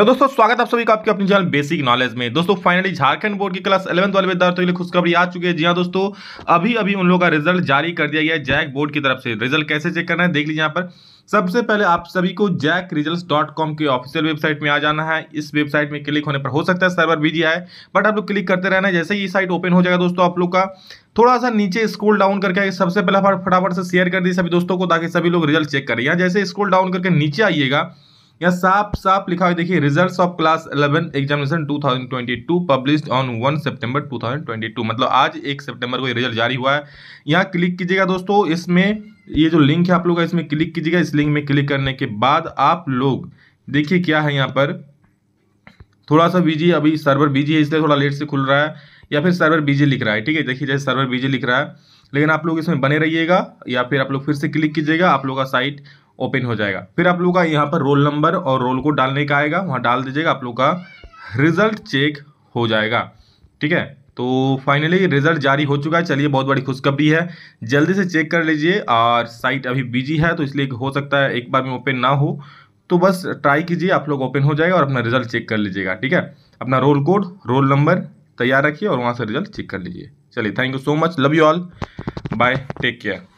तो दोस्तों स्वागत आप सभी का आपके अपने चैनल बेसिक नॉलेज में दोस्तों फाइनली झारखंड बोर्ड की क्लास इलेवंथ वाले विद्यार्थियों के लिए खुशखबरी आ चुकी है जी हाँ दोस्तों अभी अभी उन लोगों का रिजल्ट जारी कर दिया गया है जैक बोर्ड की तरफ से रिजल्ट कैसे चेक करना है देख लीजिए यहाँ पर सबसे पहले आप सभी को जैक रिजल्ट डॉट कॉम की ऑफिशियल वेबसाइट में आ जाना है इस वेबसाइट में क्लिक होने पर हो सकता है सर्वर बिजी है बट आप लोग क्लिक करते रहना है जैसे ही साइट ओपन हो जाएगा दोस्तों आप लोग का थोड़ा सा नीचे स्क्रॉल डाउन करके सबसे पहले फटाफट से शेयर कर दी सभी दोस्तों को ताकि सभी लोग रिजल्ट चेक करें यहाँ जैसे स्क्रॉल डाउन करके नीचे आइएगा यहाँ साफ साफ लिखा हुआ देखिए results of class 11 examination 2022 published on 1 सितंबर 2022 मतलब आज 1 सितंबर को ये रिजल्ट जारी हुआ है यहाँ क्लिक कीजिएगा दोस्तों इसमें ये जो लिंक है आप लोग का इसमें क्लिक कीजिएगा इस लिंक में क्लिक करने के बाद आप लोग देखिए क्या है यहाँ पर थोड़ा सा बीजी अभी सर्वर बीजी है इसलिए थोड़ा लेट से खुल रहा है या फिर सर्वर बीजी लिख रहा है ठीक है देखिए जैसे सर्वर बीजी लिख रहा है लेकिन आप लोग इसमें बने रहिएगा या फिर आप लोग फिर से क्लिक कीजिएगा आप लोग का साइट ओपन हो जाएगा फिर आप लोग का यहाँ पर रोल नंबर और रोल कोड डालने का आएगा वहाँ डाल दीजिएगा आप लोग का रिजल्ट चेक हो जाएगा ठीक है तो फाइनली रिजल्ट जारी हो चुका है चलिए बहुत बड़ी खुशखबरी है जल्दी से चेक कर लीजिए और साइट अभी बिजी है तो इसलिए हो सकता है एक बार में ओपन ना हो तो बस ट्राई कीजिए आप लोग ओपन हो जाएगा और अपना रिजल्ट चेक कर लीजिएगा ठीक है अपना रोल कोड रोल नंबर तैयार रखिए और वहाँ से रिजल्ट चेक कर लीजिए चलिए thank you so much love you all bye take care